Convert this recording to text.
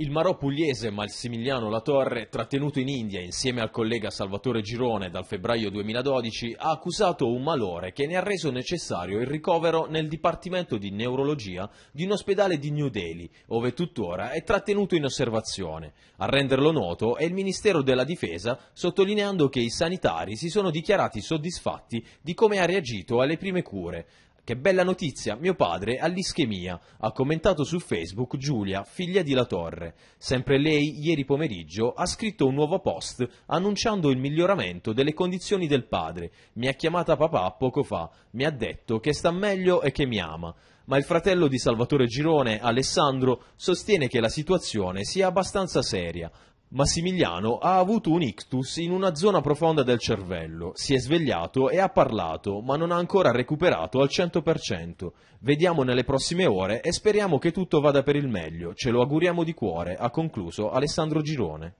Il marò pugliese Massimiliano Latorre, trattenuto in India insieme al collega Salvatore Girone dal febbraio 2012, ha accusato un malore che ne ha reso necessario il ricovero nel Dipartimento di Neurologia di un ospedale di New Delhi, ove tuttora è trattenuto in osservazione. A renderlo noto è il Ministero della Difesa, sottolineando che i sanitari si sono dichiarati soddisfatti di come ha reagito alle prime cure. Che bella notizia, mio padre ha l'ischemia, ha commentato su Facebook Giulia, figlia di La Torre. Sempre lei, ieri pomeriggio, ha scritto un nuovo post annunciando il miglioramento delle condizioni del padre. Mi ha chiamata papà poco fa, mi ha detto che sta meglio e che mi ama. Ma il fratello di Salvatore Girone, Alessandro, sostiene che la situazione sia abbastanza seria. Massimiliano ha avuto un ictus in una zona profonda del cervello, si è svegliato e ha parlato, ma non ha ancora recuperato al 100%. Vediamo nelle prossime ore e speriamo che tutto vada per il meglio, ce lo auguriamo di cuore, ha concluso Alessandro Girone.